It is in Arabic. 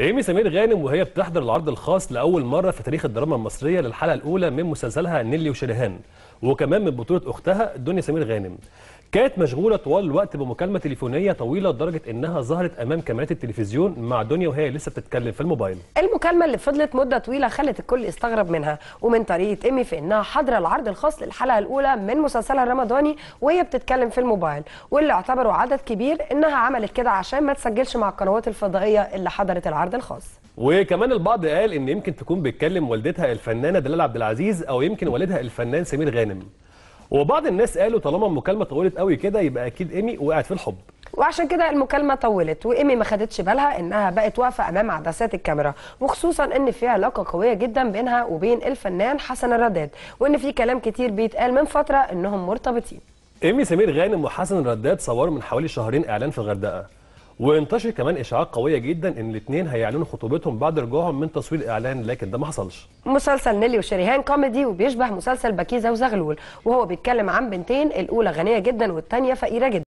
ايمي سمير غانم وهي بتحضر العرض الخاص لاول مره في تاريخ الدراما المصريه للحلقه الاولى من مسلسلها نيلي وشريهان وكمان من بطوله اختها دنيا سمير غانم كانت مشغوله طوال الوقت بمكالمه تليفونيه طويله لدرجه انها ظهرت امام كاميرات التلفزيون مع دنيا وهي لسه بتتكلم في الموبايل المكالمه اللي فضلت مده طويله خلت الكل يستغرب منها ومن طريقه ايمي في انها حاضره العرض الخاص للحلقه الاولى من مسلسلها الرمضاني وهي بتتكلم في الموبايل واللي اعتبره عدد كبير انها عملت كده عشان ما تسجلش مع القنوات الفضائيه اللي حضرت العرض الخاص وكمان البعض قال ان يمكن تكون بتكلم والدتها الفنانه دلال عبد العزيز او يمكن والدها الفنان سمير غانم غانم وبعض الناس قالوا طالما المكالمه طولت قوي كده يبقى اكيد ايمي وقعت في الحب وعشان كده المكالمة طولت وإيمي ما خدتش بالها إنها بقت واقفة أمام عدسات الكاميرا وخصوصا إن في علاقة قوية جدا بينها وبين الفنان حسن الرداد وإن في كلام كتير بيتقال من فترة إنهم مرتبطين إيمي سمير غانم وحسن الرداد صوروا من حوالي شهرين إعلان في الغردقة وانتشر كمان اشاعات قويه جدا ان الاثنين هيعلنوا خطوبتهم بعد رجوعهم من تصوير الاعلان لكن ده ما حصلش مسلسل نيلي وشريهان كوميدي وبيشبه مسلسل بكيزه وزغلول وهو بيتكلم عن بنتين الاولى غنيه جدا والثانيه فقيره جدا